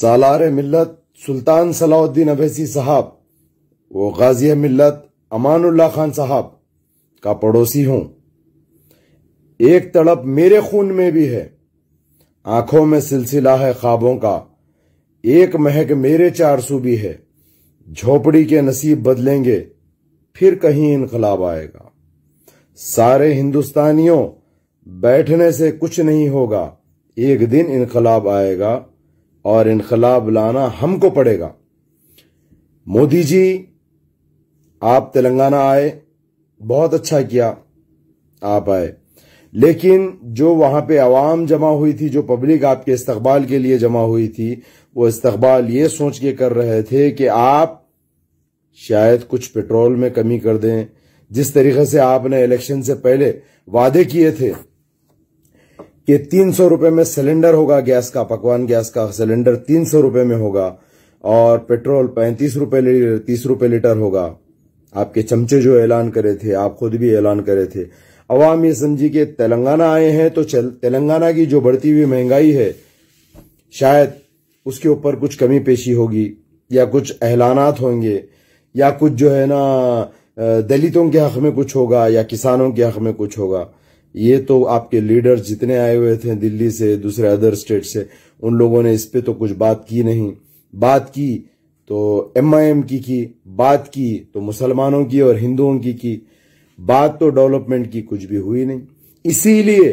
सालार मिलत सुल्तान सलाउद्दीन अवैसी साहब वो गाजी मिलत अमानुल्ला खान साहब का पड़ोसी हूं एक तड़प मेरे खून में भी है आंखों में सिलसिला है ख्वाबों का एक महक मेरे चार सू भी है झोपड़ी के नसीब बदलेंगे फिर कहीं इनकलाब आएगा सारे हिंदुस्तानियों बैठने से कुछ नहीं होगा एक दिन इनकलाब आएगा और इनकलाब लाना हमको पड़ेगा मोदी जी आप तेलंगाना आए बहुत अच्छा किया आप आए लेकिन जो वहां पे आवाम जमा हुई थी जो पब्लिक आपके इस्तकबाल के लिए जमा हुई थी वो इस्तकबाल ये सोच के कर रहे थे कि आप शायद कुछ पेट्रोल में कमी कर दें जिस तरीके से आपने इलेक्शन से पहले वादे किए थे कि तीन सौ रूपये में सिलेंडर होगा गैस का पकवान गैस का सिलेंडर तीन सौ रूपये में होगा और पेट्रोल पैंतीस रूपये तीस रूपये लीटर होगा आपके चमचे जो ऐलान करे थे आप खुद भी ऐलान करे थे अवाम ये समझी कि तेलंगाना आए हैं तो तेलंगाना की जो बढ़ती हुई महंगाई है शायद उसके ऊपर कुछ कमी पेशी होगी या कुछ ऐलानात होंगे या कुछ जो है ना दलितों के हक में कुछ होगा या किसानों के हक में कुछ होगा ये तो आपके लीडर्स जितने आए हुए थे दिल्ली से दूसरे अदर स्टेट से उन लोगों ने इस पर तो कुछ बात की नहीं बात की तो एमआईएम की की बात की तो मुसलमानों की और हिंदुओं की की बात तो डेवलपमेंट की कुछ भी हुई नहीं इसीलिए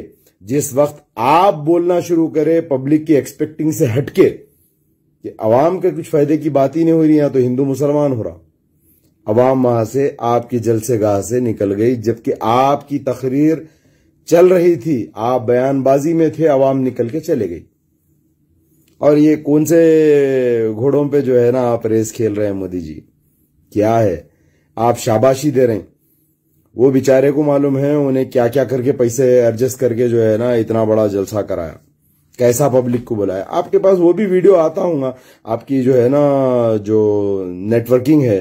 जिस वक्त आप बोलना शुरू करें पब्लिक की एक्सपेक्टिंग से हटके कि अवाम के कुछ फायदे की बात ही नहीं हो रही यहां तो हिंदू मुसलमान हो रहा अवाम वहां से आपकी जलसे गाह से निकल गई जबकि आपकी तकरीर चल रही थी आप बयानबाजी में थे आवाम निकल के चले गई और ये कौन से घोड़ों पे जो है ना आप रेस खेल रहे हैं मोदी जी क्या है आप शाबाशी दे रहे हैं वो बेचारे को मालूम है उन्हें क्या क्या करके पैसे एडजस्ट करके जो है ना इतना बड़ा जलसा कराया कैसा पब्लिक को बुलाया आपके पास वो भी वीडियो आता हूँ आपकी जो है ना जो नेटवर्किंग है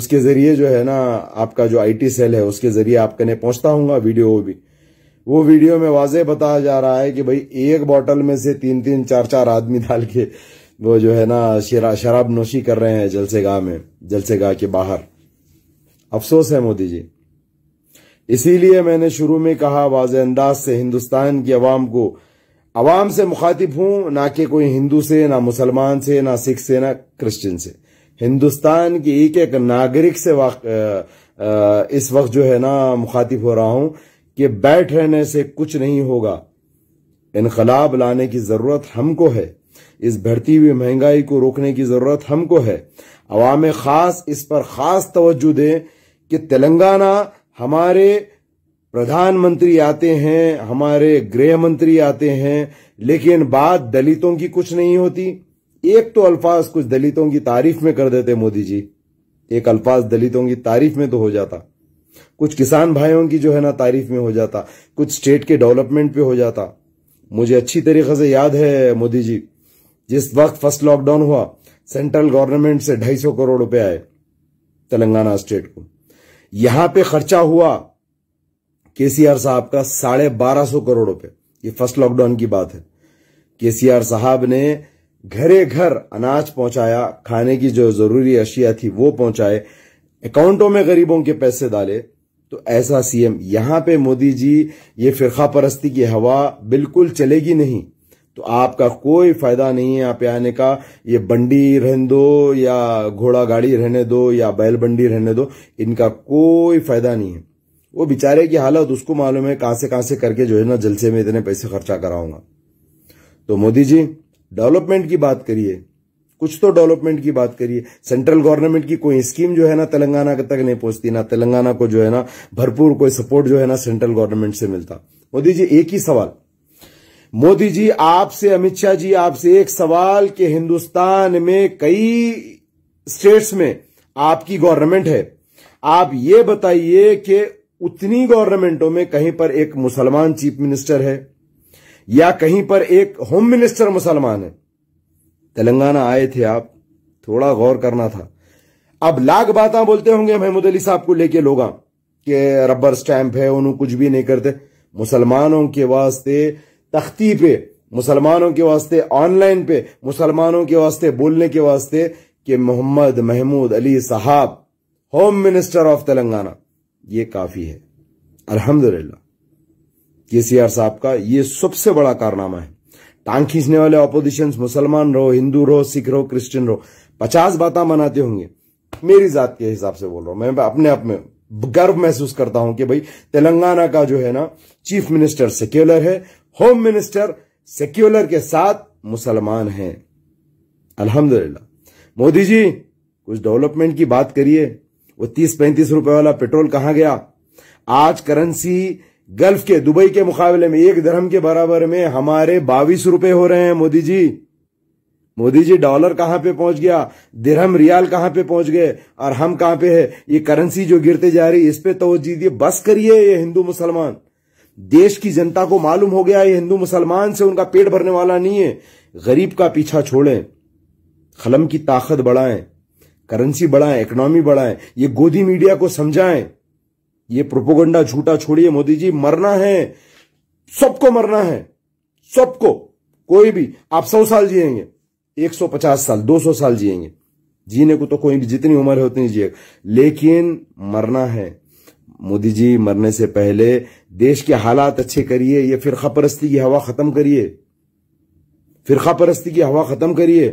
उसके जरिए जो है ना आपका जो आईटी सेल है उसके जरिए आपके ने पहुंचता हूंगा वीडियो वो भी वो वीडियो में वाजे बताया जा रहा है कि भाई एक बॉटल में से तीन तीन चार चार आदमी डाल के वो जो है ना शरा, शराब नोशी कर रहे हैं जलसेगाह में जलसेगाह के बाहर अफसोस है मोदी जी इसीलिए मैंने शुरू में कहा वाज अंदाज से हिंदुस्तान की अवाम को अवाम से मुखातिब हूं ना कि कोई हिंदू से ना मुसलमान से ना सिख से ना क्रिश्चियन से हिंदुस्तान की एक एक नागरिक से वक, आ, आ, इस वक्त जो है ना मुखातिब हो रहा हूं कि बैठ रहने से कुछ नहीं होगा इनकलाब लाने की जरूरत हमको है इस बढ़ती हुई महंगाई को रोकने की जरूरत हमको है अवाम खास इस पर खास तवज्जो दें कि तेलंगाना हमारे प्रधानमंत्री आते हैं हमारे गृह मंत्री आते हैं लेकिन बात दलितों की कुछ नहीं होती एक तो अल्फाज कुछ दलितों की तारीफ में कर देते मोदी जी एक अल्फाज दलितों की तारीफ में तो हो जाता कुछ किसान भाइयों की जो है ना तारीफ में हो जाता कुछ स्टेट के डेवलपमेंट पे हो जाता मुझे अच्छी तरीके से याद है मोदी जी जिस वक्त फर्स्ट लॉकडाउन हुआ सेंट्रल गवर्नमेंट से 250 करोड़ रुपए आए तेलंगाना स्टेट को यहां पे खर्चा हुआ केसीआर साहब का साढ़े बारह सौ करोड़ रुपए ये फर्स्ट लॉकडाउन की बात है केसीआर साहब ने घरे घर अनाज पहुंचाया खाने की जो जरूरी अशिया थी वो पहुंचाए अकाउंटों में गरीबों के पैसे डाले तो ऐसा सीएम यहां पे मोदी जी ये फिरखा परस्ती की हवा बिल्कुल चलेगी नहीं तो आपका कोई फायदा नहीं है यहाँ पे आने का ये बंडी रहने दो या घोड़ा गाड़ी रहने दो या बैल बंडी रहने दो इनका कोई फायदा नहीं है वो बेचारे की हालत उसको मालूम है कहां से कहां से करके जो है ना जलसे में इतने पैसे खर्चा कराऊंगा तो मोदी जी डेवलपमेंट की बात करिए कुछ तो डेवलपमेंट की बात करिए सेंट्रल गवर्नमेंट की कोई स्कीम जो है ना तेलंगाना तक नहीं पहुंचती ना तेलंगाना को जो है ना भरपूर कोई सपोर्ट जो है ना सेंट्रल गवर्नमेंट से मिलता मोदी जी एक ही सवाल मोदी जी आपसे अमित शाह जी आपसे एक सवाल कि हिंदुस्तान में कई स्टेट्स में आपकी गवर्नमेंट है आप ये बताइए कि उतनी गवर्नमेंटों में कहीं पर एक मुसलमान चीफ मिनिस्टर है या कहीं पर एक होम मिनिस्टर मुसलमान है तेलंगाना आए थे आप थोड़ा गौर करना था अब लाख बात बोलते होंगे महमूद अली साहब को लेके लोग के रबर स्टैंप है उन्होंने कुछ भी नहीं करते मुसलमानों के वास्ते तख्ती पे मुसलमानों के वास्ते ऑनलाइन पे मुसलमानों के वास्ते बोलने के वास्ते कि मोहम्मद महमूद अली साहब होम मिनिस्टर ऑफ तेलंगाना ये काफी है अल्हम्दुलिल्लाह केसीआर साहब का ये सबसे बड़ा कारनामा है टांग खींचने वाले ऑपोजिशन मुसलमान रहो हिंदू रहो सिख रहो क्रिश्चियन रहो पचास बातें मनाते होंगे मेरी जात के हिसाब से बोल रहा हूं मैं अपने आप में गर्व महसूस करता हूं कि भाई तेलंगाना का जो है ना चीफ मिनिस्टर सेक्युलर है होम मिनिस्टर सेक्युलर के साथ मुसलमान है अल्हम्दुलिल्लाह मोदी जी कुछ डेवलपमेंट की बात करिए वो तीस पैंतीस रुपए वाला पेट्रोल कहां गया आज करेंसी गल्फ के दुबई के मुकाबले में एक धर्म के बराबर में हमारे बाविस रुपए हो रहे हैं मोदी जी मोदी जी डॉलर कहां पे पहुंच गया दिरहम रियाल कहां पे पहुंच गए और हम कहां पे है ये करेंसी जो गिरते जा रही इस पे तो दिए बस करिए ये हिंदू मुसलमान देश की जनता को मालूम हो गया ये हिंदू मुसलमान से उनका पेट भरने वाला नहीं है गरीब का पीछा छोड़े कलम की ताकत बढ़ाएं करेंसी बढ़ाएं इकोनॉमी बढ़ाएं ये गोदी मीडिया को समझाएं ये प्रोपोगंडा झूठा छोड़िए मोदी जी मरना है सबको मरना है सबको कोई भी आप सौ साल जिएंगे एक सौ पचास साल दो सौ साल जिएंगे जीने को तो कोई भी जितनी उम्र है उतनी जिएगा लेकिन मरना है मोदी जी मरने से पहले देश के हालात अच्छे करिए ये फिरखा परस्ती की हवा खत्म करिए फिर परस्ती की हवा खत्म करिए